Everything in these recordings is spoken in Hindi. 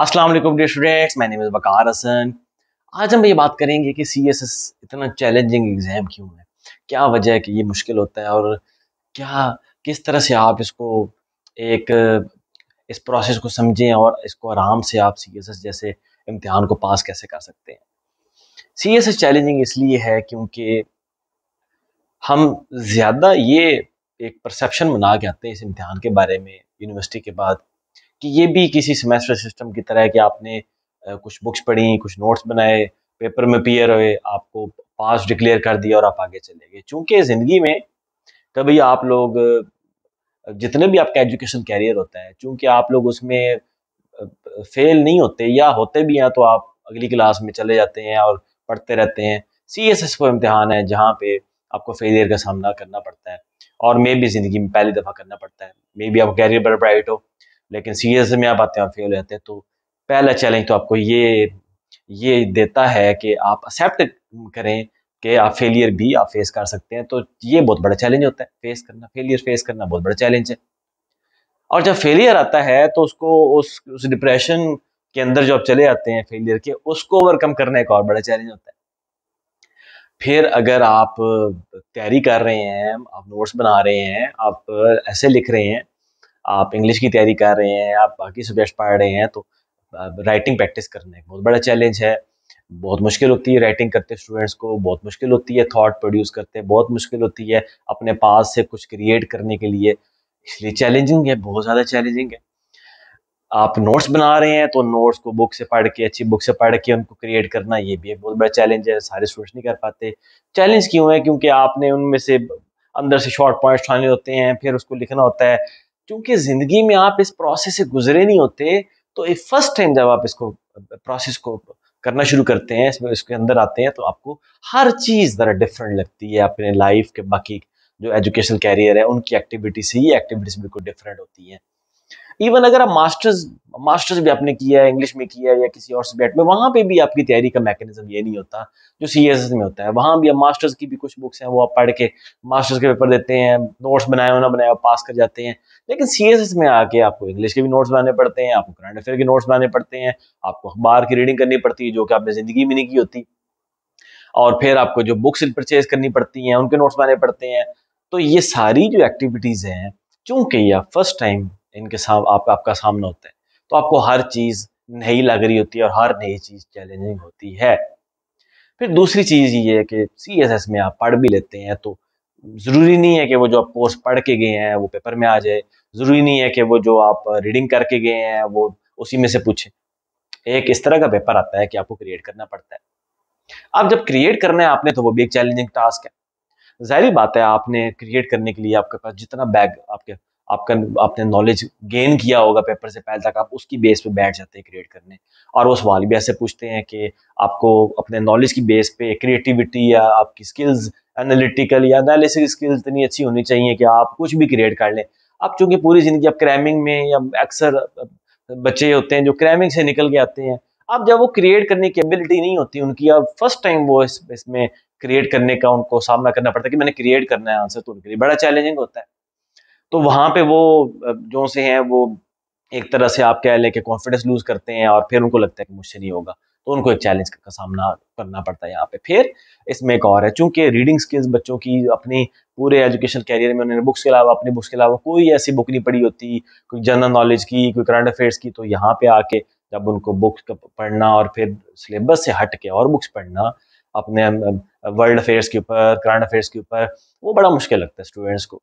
अस्सलाम वालेकुम डियर स्टूडेंट्स मैं नेम वकार हसन आज हम ये बात करेंगे कि सी एस एस इतना चैलेंजिंग एग्ज़ाम क्यों है क्या वजह है कि ये मुश्किल होता है और क्या किस तरह से आप इसको एक इस प्रोसेस को समझें और इसको आराम से आप सी एस एस जैसे इम्तहान को पास कैसे कर सकते हैं सी एस एस चैलेंजिंग इसलिए है क्योंकि हम ज़्यादा ये एक परसेप्शन बना के आते हैं इस इम्तहान के बारे में यूनिवर्सिटी के बाद कि ये भी किसी सेमेस्टर सिस्टम की तरह कि आपने कुछ बुक्स पढ़ी कुछ नोट्स बनाए पेपर में पियर हुए आपको पास डिक्लेयर कर दिया और आप आगे चले गए चूंकि ज़िंदगी में कभी आप लोग जितने भी आपका एजुकेशन कैरियर होता है चूंकि आप लोग उसमें फेल नहीं होते या होते भी हैं तो आप अगली क्लास में चले जाते हैं और पढ़ते रहते हैं सी एस एस को इम्तहान है जहाँ पे आपको फेलियर का सामना करना पड़ता है और मे भी ज़िंदगी में पहली दफ़ा करना पड़ता है मे भी आपका कैरियर बड़ा ब्राइट हो लेकिन सीरियस में आप आते हैं फेल रहते हैं तो पहला चैलेंज तो आपको ये ये देता है कि आप एक्सेप्ट करें कि आप फेलियर भी आप फेस कर सकते हैं तो ये बहुत बड़ा चैलेंज होता है फेस करना फेलियर फेस करना बहुत बड़ा चैलेंज है और जब फेलियर आता है तो उसको उस उस डिप्रेशन के अंदर जो आप चले जाते हैं फेलियर के उसको ओवरकम करना एक और बड़ा चैलेंज होता है फिर अगर आप तैयारी कर रहे हैं आप नोट्स बना रहे हैं आप ऐसे लिख रहे हैं आप इंग्लिश की तैयारी कर रहे हैं आप बाकी सब्जेक्ट पढ़ रहे हैं तो राइटिंग प्रैक्टिस करना एक बहुत बड़ा चैलेंज है बहुत मुश्किल होती है राइटिंग करते स्टूडेंट्स को बहुत मुश्किल होती है थॉट प्रोड्यूस करते हैं बहुत मुश्किल होती है अपने पास से कुछ क्रिएट करने के लिए इसलिए चैलेंजिंग है बहुत ज़्यादा चैलेंजिंग है आप नोट्स बना रहे हैं तो नोट्स को बुक से पढ़ के अच्छी बुक से पढ़ के उनको क्रिएट करना ये भी एक बहुत बड़ा चैलेंज है सारे स्टूडेंट्स नहीं कर पाते चैलेंज क्यों है क्योंकि आपने उनमें से अंदर से शॉर्ट पॉइंट्स उठाने होते हैं फिर उसको लिखना होता है क्योंकि ज़िंदगी में आप इस प्रोसेस से गुजरे नहीं होते तो ये फर्स्ट टाइम जब आप इसको प्रोसेस को करना शुरू करते हैं इसमें इसके अंदर आते हैं तो आपको हर चीज़ ज़रा डिफरेंट लगती है अपने लाइफ के बाकी जो एजुकेशनल कैरियर है उनकी एक्टिविटी से ये एक्टिविटीज़ बिल्कुल डिफरेंट होती हैं इवन अगर आप मास्टर्स मास्टर्स भी आपने किया है इंग्लिश में किया है या किसी और सब्जेक्ट में वहाँ पे भी आपकी तैयारी का मैकेनिज्म ये नहीं होता जो सी में होता है वहाँ भी आप मास्टर्स की भी कुछ बुक्स हैं वो आप पढ़ के मास्टर्स के पेपर देते हैं नोट्स बनाए ना बनाए पास कर जाते हैं लेकिन सी में आके आपको इंग्लिश के भी नोट्स बनाने पड़ते हैं आपको करंट अफेयर के नोट्स बनाने पड़ते हैं आपको अखबार की रीडिंग करनी पड़ती है जो कि आपने ज़िंदगी में नहीं की होती और फिर आपको जो बुक्स परचेज करनी पड़ती हैं उनके नोट्स बनाने पड़ते हैं तो ये सारी जो एक्टिविटीज़ हैं चूंकि आप फर्स्ट टाइम इनके साम आप, आपका सामना होता है तो आपको हर चीज़ नई लग रही होती है और हर नई चीज़ चैलेंजिंग होती है फिर दूसरी चीज़ ये है कि सी एस एस में आप पढ़ भी लेते हैं तो ज़रूरी नहीं है कि वो जो आप कोर्स पढ़ के गए हैं वो पेपर में आ जाए ज़रूरी नहीं है कि वो जो आप रीडिंग करके गए हैं वो उसी में से पूछे एक इस तरह का पेपर आता है कि आपको क्रिएट करना पड़ता है आप जब क्रिएट करना है आपने तो वो भी एक चैलेंजिंग टास्क है जाहिर बात है आपने क्रिएट करने के लिए आपके पास जितना बैग आपके आपका आपने नॉलेज गेन किया होगा पेपर से पहले तक आप उसकी बेस पे बैठ जाते हैं क्रिएट करने और वो सवाल भी ऐसे पूछते हैं कि आपको अपने नॉलेज की बेस पे क्रिएटिविटी या आपकी स्किल्स एनालिटिकल या एनालिसिस स्किल्स इतनी अच्छी होनी चाहिए कि आप कुछ भी क्रिएट कर लें आप चूंकि पूरी ज़िंदगी आप क्रैमिंग में या अक्सर बच्चे होते हैं जो क्रैमिंग से निकल के आते हैं अब जब वो क्रिएट करने की एबिलिटी नहीं होती उनकी अब फर्स्ट टाइम वो इस इसमें क्रिएट करने का उनको सामना करना पड़ता है कि मैंने क्रिएट करना है आंसर तो उनके लिए बड़ा चैलेंजिंग होता है तो वहाँ पे वो जो से हैं वो एक तरह से आप कह लें कि कॉन्फिडेंस लूज करते हैं और फिर उनको लगता है कि मुझसे नहीं होगा तो उनको एक चैलेंज का सामना करना पड़ता है यहाँ पे फिर इसमें एक और है चूंकि रीडिंग स्किल्स बच्चों की अपनी पूरे एजुकेशन कैरियर में उन्होंने बुक्स के अलावा अपनी बुक्स के अलावा कोई ऐसी बुक नहीं पढ़ी होती कोई जनरल नॉलेज की कोई करंट अफेयर्स की तो यहाँ पे आके जब उनको बुक्स पढ़ना और फिर सिलेबस से हट के और बुक्स पढ़ना अपने वर्ल्ड अफेयर्स के ऊपर करंट अफेयर्स के ऊपर वो बड़ा मुश्किल लगता है स्टूडेंट्स को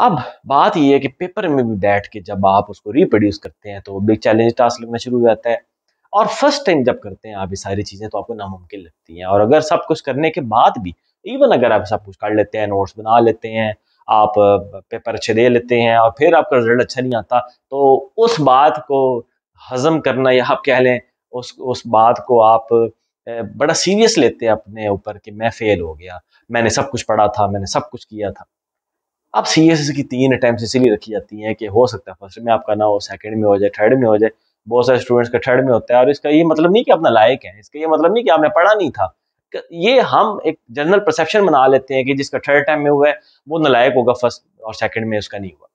अब बात यह है कि पेपर में भी बैठ के जब आप उसको रिप्रोड्यूस करते हैं तो बिग चैलेंज टास्क लगना शुरू हो जाता है और फर्स्ट टाइम जब करते हैं आप ये सारी चीज़ें तो आपको नामुमकिन लगती हैं और अगर सब कुछ करने के बाद भी इवन अगर आप सब कुछ कर लेते हैं नोट्स बना लेते हैं आप पेपर अच्छे दे लेते हैं और फिर आपका रिजल्ट अच्छा नहीं आता तो उस बात को हजम करना या आप कह लें उस उस बात को आप बड़ा सीरियस लेते हैं अपने ऊपर कि मैं फेल हो गया मैंने सब कुछ पढ़ा था मैंने सब कुछ किया था अब सी एस की तीन अटैम्प्ट इसीलिए रखी जाती हैं कि हो सकता है फर्स्ट में आपका ना हो सेकंड में हो जाए थर्ड में हो जाए बहुत सारे स्टूडेंट्स का थर्ड में होता है और इसका ये मतलब नहीं कि अपना लायक है इसका ये मतलब नहीं कि आपने पढ़ा नहीं था ये हम एक जनरल परसेप्शन बना लेते हैं कि जिसका थर्ड टाइम में हुआ है वो नलायक होगा फर्स्ट और सेकंड में उसका नहीं हुआ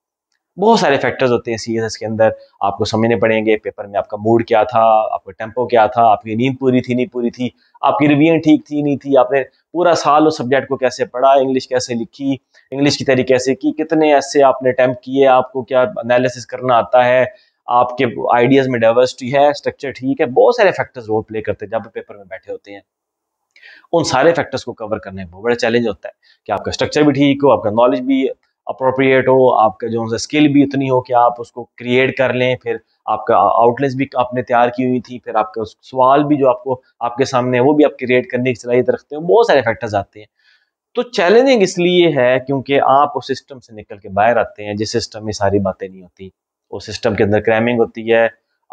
बहुत सारे फैक्टर्स होते हैं सी के अंदर आपको समझने पड़ेंगे पेपर में आपका मूड क्या था आपका टेम्पो क्या था आपकी नींद पूरी थी नहीं पूरी थी आपकी रिवीजन ठीक थी नहीं थी आपने पूरा साल उस सब्जेक्ट को कैसे पढ़ा इंग्लिश कैसे लिखी इंग्लिश की तैयारी कैसे की कितने ऐसे आपने अटैम्प किए आपको क्या अनालिसिस करना आता है आपके आइडियाज़ में डाइवर्सिटी है स्ट्रक्चर ठीक है बहुत सारे फैक्टर्स रोल प्ले करते हैं जब पेपर में बैठे होते हैं उन सारे फैक्टर्स को कवर करने में बहुत बड़ा चैलेंज होता है कि आपका स्ट्रक्चर भी ठीक हो आपका नॉलेज भी अप्रोप्रिएट हो आपका जो सा स्किल भी इतनी हो कि आप उसको क्रिएट कर लें फिर आपका आउटलेट्स भी आपने तैयार की हुई थी फिर आपका सवाल भी जो आपको आपके सामने है वो भी आप क्रिएट करने की सलाहियत रखते हो बहुत सारे फैक्टर्स आते हैं तो चैलेंजिंग इसलिए है क्योंकि आप उस सिस्टम से निकल के बाहर आते हैं जिस सिस्टम में सारी बातें नहीं होती उस सिस्टम के अंदर क्रैमिंग होती है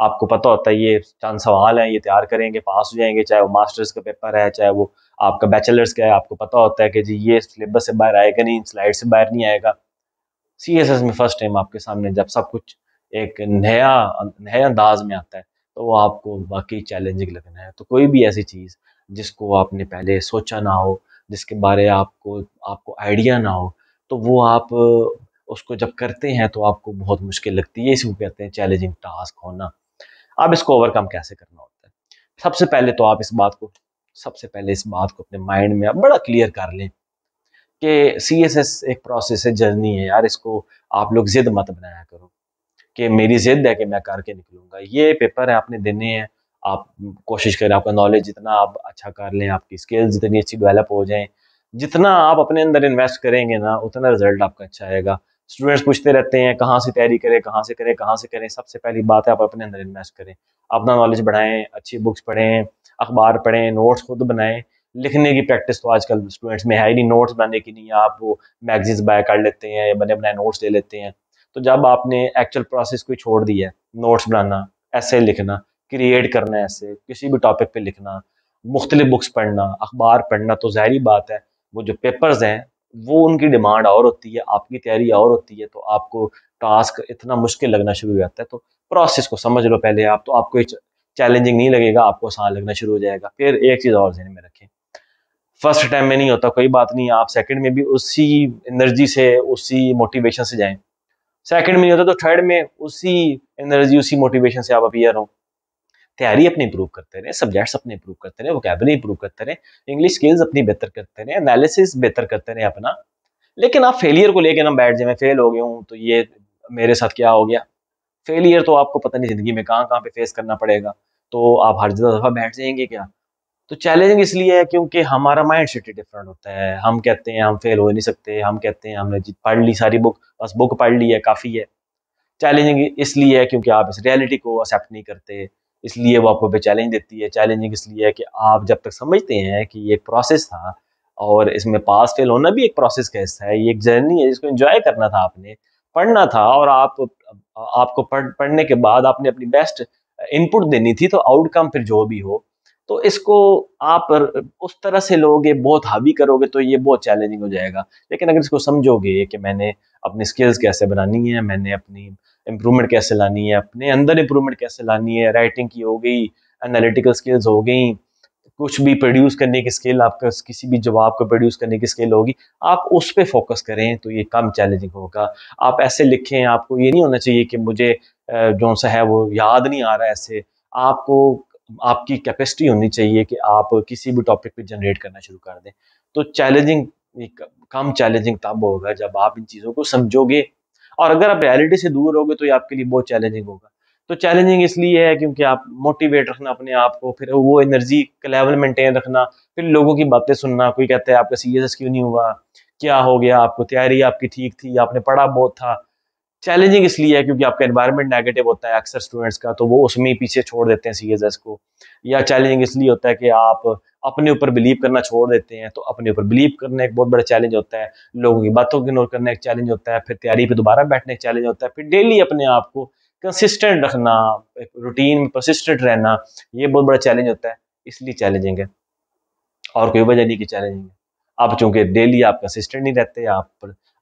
आपको पता होता है ये चंद सवाल हैं ये तैयार करेंगे पास हो जाएंगे चाहे वो मास्टर्स का पेपर है चाहे वो आपका बैचलर्स का है आपको पता होता है कि जी ये सिलेबस से बाहर आएगा नहीं स्लाइड से बाहर नहीं आएगा सी एस एस में फर्स्ट टाइम आपके सामने जब सब कुछ एक नया नया अंदाज में आता है तो वो आपको वाकई चैलेंजिंग लगना है तो कोई भी ऐसी चीज़ जिसको आपने पहले सोचा ना हो जिसके बारे आपको आपको आइडिया ना हो तो वो आप उसको जब करते हैं तो आपको बहुत मुश्किल लगती है इसी को कहते हैं चैलेंजिंग टास्क होना अब इसको ओवरकम कैसे करना होता है सबसे पहले तो आप इस बात को सबसे पहले इस बात को अपने माइंड में आप बड़ा क्लियर कर लें कि सी एस एस एक प्रोसेस है जर्नी है यार इसको आप लोग जिद मत बनाया करो कि मेरी जिद है कि मैं करके निकलूंगा ये पेपर है आपने देने हैं आप कोशिश करें आपका नॉलेज जितना आप अच्छा कर लें आपकी स्किल्स जितनी अच्छी डेवलप हो जाएं जितना आप अपने अंदर इन्वेस्ट करेंगे ना उतना रिजल्ट आपका अच्छा आएगा स्टूडेंट्स पूछते रहते हैं कहाँ से तैयारी करें कहाँ से करें कहाँ से करें सबसे पहली बात है आप अपने अंदर इन्वेस्ट करें अपना नॉलेज बढ़ाएं अच्छी बुक्स पढ़ें अखबार पढ़ें नोट्स खुद बनाएं लिखने की प्रैक्टिस तो आजकल स्टूडेंट्स में है ही नहीं नोट्स बनाने की नहीं आप वो मैगजीन्स बाय कर लेते हैं या बने बनाए नोट्स ले लेते हैं तो जब आपने एक्चुअल प्रोसेस को छोड़ दिया है नोट्स बनाना ऐसे लिखना क्रिएट करना ऐसे किसी भी टॉपिक पर लिखना मुख्तलिफ बुक्स पढ़ना अखबार पढ़ना तो ज़ाहरी बात है वो जो पेपर्स हैं वो उनकी डिमांड और होती है आपकी तैयारी और होती है तो आपको टास्क इतना मुश्किल लगना शुरू हो जाता है तो प्रोसेस को समझ लो पहले आप तो आपको चैलेंजिंग नहीं लगेगा आपको आसान लगना शुरू हो जाएगा फिर एक चीज़ और जहन में रखें फर्स्ट टाइम में नहीं होता कोई बात नहीं आप सेकंड में भी उसी एनर्जी से उसी मोटिवेशन से जाएं सेकंड में नहीं होता तो थर्ड में उसी एनर्जी उसी मोटिवेशन से आप अपियर हों तैयारी अपनी इंप्रूव करते रहे सब्जेक्ट्स अपने इंप्रूव करते रहे वोकैबरी इंप्रूव करते रहे इंग्लिश स्किल्स अपनी बेहतर करते रहे एनालिसिस बेहतर करते रहे अपना लेकिन आप फेलियर को लेकर ना बैठ जाए मैं फेल हो गया हूँ तो ये मेरे साथ क्या हो गया फेलियर तो आपको पता नहीं ज़िंदगी में कहाँ कहाँ पे फेस करना पड़ेगा तो आप हर जगह दफ़ा बैठ जाएंगे क्या तो चैलेंजिंग इसलिए है क्योंकि हमारा माइंड सेट डिफरेंट होता है हम कहते हैं हम फेल हो नहीं सकते हम कहते हैं हमने पढ़ ली सारी बुक बस बुक पढ़ ली है काफ़ी है चैलेंजिंग इसलिए है क्योंकि आप इस रियलिटी को एक्सेप्ट नहीं करते इसलिए वो आपको भी चैलेंज देती है चैलेंजिंग इसलिए है कि आप जब तक समझते हैं कि ये एक प्रोसेस था और इसमें पास फेल होना भी एक प्रोसेस का हिस्सा है ये एक जर्नी है जिसको इंजॉय करना था आपने पढ़ना था और आप आपको पढ़ पढ़ने के बाद आपने अपनी बेस्ट इनपुट देनी थी तो आउटकम फिर जो भी हो तो इसको आप उस तरह से लोगे बहुत हावी करोगे तो ये बहुत चैलेंजिंग हो जाएगा लेकिन अगर इसको समझोगे कि मैंने अपनी स्किल्स कैसे बनानी है मैंने अपनी इम्प्रूवमेंट कैसे लानी है अपने अंदर इम्प्रूवमेंट कैसे लानी है राइटिंग की हो गई एनालिटिकल स्किल्स हो गई कुछ भी प्रोड्यूस करने की स्किल आपका किसी भी जवाब को प्रोड्यूस करने की स्किल होगी आप उस पर फोकस करें तो ये कम चैलेंजिंग होगा आप ऐसे लिखें आपको ये नहीं होना चाहिए कि मुझे जो सा है वो याद नहीं आ रहा है ऐसे आपको आपकी कैपेसिटी होनी चाहिए कि आप किसी भी टॉपिक पे जनरेट करना शुरू कर दें तो चैलेंजिंग कम चैलेंजिंग तब होगा जब आप इन चीज़ों को समझोगे और अगर आप रियलिटी से दूर होगे तो ये आपके लिए बहुत चैलेंजिंग होगा तो चैलेंजिंग इसलिए है क्योंकि आप मोटिवेट रखना अपने आप को फिर वो एनर्जी का लेवल मेंटेन रखना फिर लोगों की बातें सुनना कोई कहता है आपका सी क्यों नहीं हुआ क्या हो गया आपको तैयारी आपकी ठीक थी आपने पढ़ा बहुत था चैलेंजिंग इसलिए है क्योंकि आपका एनवायरनमेंट नेगेटिव होता है अक्सर स्टूडेंट्स का तो वो उसमें ही पीछे छोड़ देते हैं एस को या चैलेंजिंग इसलिए होता है कि आप अपने ऊपर बिलीव करना छोड़ देते हैं तो अपने ऊपर बिलीव करना एक बहुत बड़ा चैलेंज होता है लोगों की बातों को इग्नोर करना एक चैलेंज होता है फिर तैयारी पर दोबारा बैठने का चैलेंज होता है फिर डेली अपने आप को कंसिस्टेंट रखना रूटीन में परसिस्टेंट रहना ये बहुत बड़ा चैलेंज होता है इसलिए चैलेंजिंग है और कोई वजह नहीं कि चैलेंजिंग है आप चूंकि डेली आप कंसिस्टेंट नहीं रहते आप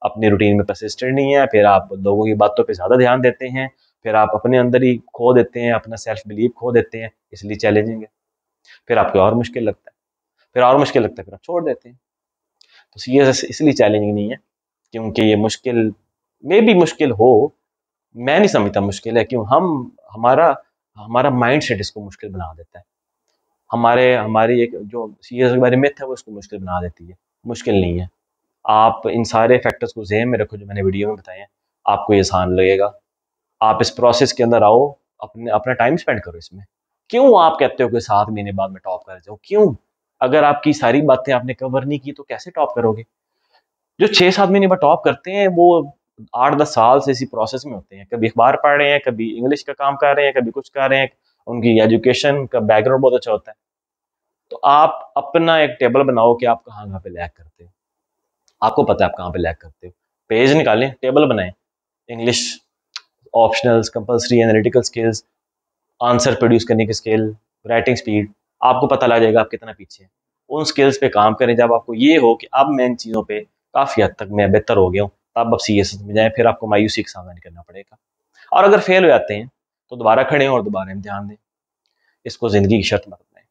अपने रूटीन में परसिस्टेंट नहीं है फिर आप लोगों की बातों पर ज़्यादा ध्यान देते हैं फिर आप अपने अंदर ही खो देते हैं अपना सेल्फ बिलीव खो देते हैं इसलिए चैलेंजिंग है फिर आपको और मुश्किल लगता है फिर और मुश्किल लगता है फिर आप छोड़ देते हैं तो ये इसलिए चैलेंजिंग नहीं है क्योंकि ये मुश्किल मे भी मुश्किल हो मैं नहीं समझता मुश्किल है क्यों हम हमारा हमारा माइंड सेट इसको मुश्किल बना देता है हमारे हमारी एक जो सी के बारे मिथ है वो इसको मुश्किल बना देती है मुश्किल नहीं है आप इन सारे फैक्टर्स को जहन में रखो जो मैंने वीडियो में बताए हैं आपको ये आसान लगेगा आप इस प्रोसेस के अंदर आओ अपने अपना टाइम स्पेंड करो इसमें क्यों आप कहते हो कि सात महीने बाद में टॉप कर जाऊँ क्यों अगर आपकी सारी बातें आपने कवर नहीं की तो कैसे टॉप करोगे जो छः सात महीने बाद टॉप करते हैं वो आठ दस साल से इसी प्रोसेस में होते हैं कभी अखबार पढ़ रहे हैं कभी इंग्लिश का काम कर रहे हैं कभी कुछ कर रहे हैं उनकी एजुकेशन का बैकग्राउंड बहुत अच्छा होता है तो आप अपना एक टेबल बनाओ कि आप कहाँ कहाँ पे लैक करते हो आपको पता है आप कहाँ पे लैक करते हो पेज निकालें टेबल बनाएं English optionals compulsory analytical skills answer produce करने की स्किल राइटिंग स्पीड आपको पता लग जाएगा आप कितना पीछे हैं उन स्किल्स पे काम करें जब आपको ये हो कि अब मैं इन चीज़ों पे काफ़ी हद तक मैं बेहतर हो गया हूँ तब आप सी एस में जाएँ फिर आपको मायूसी का सामना करना पड़ेगा और अगर फेल हो जाते हैं तो दोबारा खड़े हों और दोबारा इम्तहान दें इसको ज़िंदगी की शर्त मत बनाएं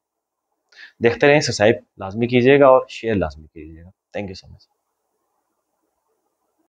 देखते रहें सब्सक्राइब लाजमी कीजिएगा और शेयर लाजमी कीजिएगा थैंक यू सो मच